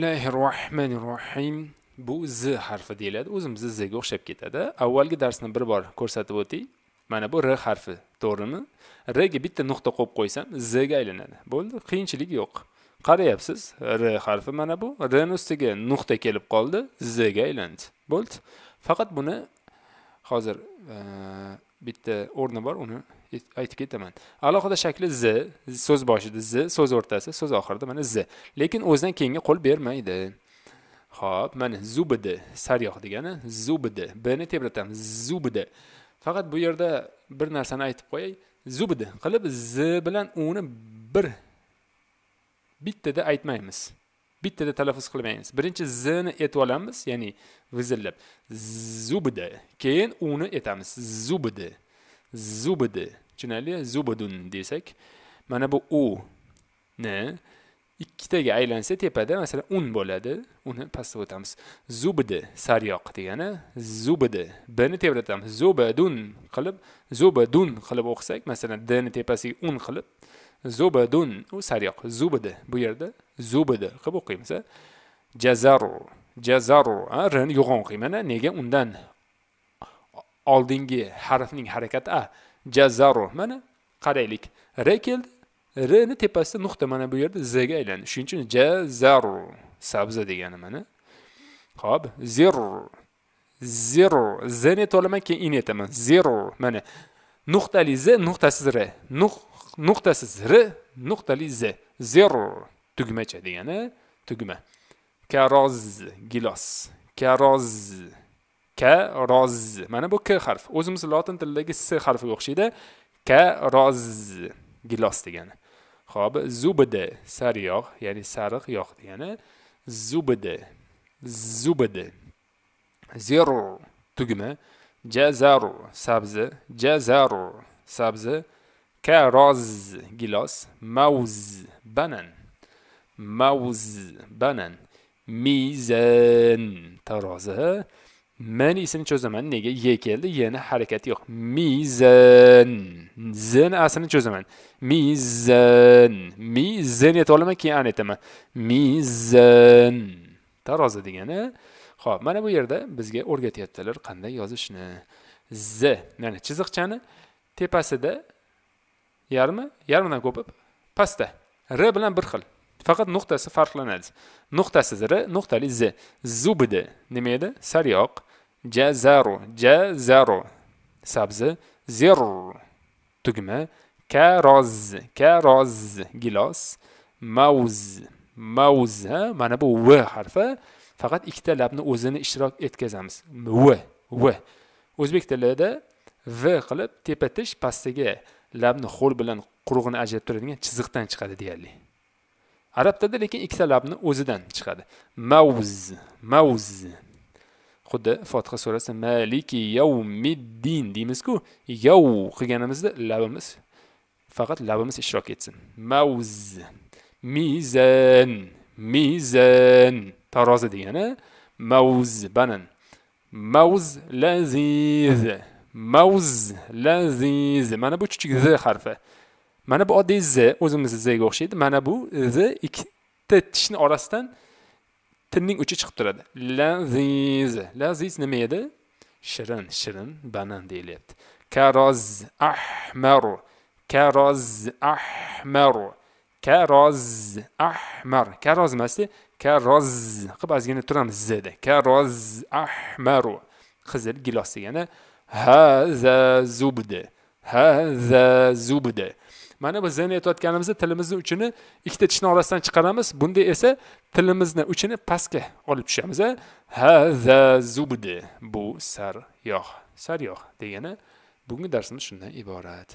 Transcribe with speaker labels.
Speaker 1: bismillahi rohmanir rohim bu z harfi deyiladi z ga o'xshab ketadi avvalgi darsni bir bor ko'rsatib o'ting mana bu r harfi to'g'rimi rga bitta nuqta qo'yib qo'ysam zga aylanadi bo'ldi qiyinchilik yo'q qarayapsiz r harfi mana bu rni ustiga nuqta kelib qoldi zga aylandi bo'ldi faqat buni hozir bitta o'rni bor uni aytib ketaman alohida shakli z so'z boshida z so'z o'rtasi so'z oxirida mana z lekin o'zidan keyingi qo'l bermaydi ho'p mana zubidi saryoq degani zubidi bni tebratamiz zubidi faqat bu yerda bir narsani aytib qo'yay zubidi qilib z bilan uni bir bittada aytmaymiz bittada talaffuz qilmaymiz birinchi zni aytib olamiz ya'ni vizillab zubida keyin uni aytamiz zubdi zubdi tushunarli zubidun desak mana bu u ni ikkitaga aylansa tepada masalan un bo'ladi uni pastga o'tamiz zubdi saryoq degani B bni tebratamiz zubadun qilib zubadun qilib o'qisak masalan dni tepasiga un qilib zubadun u sariyoq zubidi bu yerda zubidi qilib o'qiymiz jazaru jazaru rini yo'g'on mana nega undan oldingi harfning harakati a jazaru mana qaraylik r keldi rni tepasida nuqta mana bu yerda zga aylandi shuning uchun jazaru sabza degani mana hop zir zero zni to'laman keyin in etaman zero mana nuqtali z nuqtasiz r nuqtasiz r nuqtali z zer tugmacha degani tugma karoz gilos karoz karoz mana bu k harfi o'zimiz lotin tilidagi s harfiga o'xshaydi karoz gilos degani ho'p zubidi sariyog' ya'ni sariq yog' degani zubidi zubidi zero tugma Jazar sabzi jazar sabzi karoz gilos mauz banan Mauz banan mizan tarozi min ismini cho'zaman nega ye keldi yeni harakati yo'q mizan zin aslini cho'zaman mizan mizan ayta olaman keyin aytaman mizan tarozi degani ho'p mana bu yerda bizga o'rgatyaptilar qanday yozishni z ya'ni chiziqchani tepasida yarmi yarmidan ko'pib pastda r bilan bir xil faqat nuqtasi farqlanadi nuqtasiz r nuqtali z zubidi nima edi saryoq jazaru jazaru sabzi zerur tugma karoz karoz gilos mavz mavz mana bu v harfi faqat ikkita labni o'zini ishtirok etkazamiz v v o'zbek tilida v qilib tepa tish pastdagi labni ho'l bilan qurug'ini ajratib turadigan chiziqdan chiqadi deyarli arab tilida lekin ikkita labni o'zidan chiqadi mavz mavz xuddi fotiha surasi maliki middin deymizku yav qilganimizda labimiz faqat labimiz ishtirok etsin mavz mizan mizan tarozi degani mavz banan mavz laziz mavz laziz mana bu kichik z harfi mana bu oddiy z o'zimizni zga o'xshaydi mana bu z ikkita tishni orasidan tilning uchi chiqib turadi laziz laziz nima edi shirin shirin banan deyilyapti karoz ahmar karoz ahmar karoz ahmar karoz emasda karoz qilib ozgina turamiz zda karoz ahmaru qizil gilos degani haza zubdi haza zubdi mana bu zni aytayotganimizda tilimizni uchini ikkita tishni orasidan chiqaramiz bunda esa tilimizni uchini pastga olib tushamiz haza zubdi bu sariyog' sariyog' degani bugungi darsimiz shundan iborat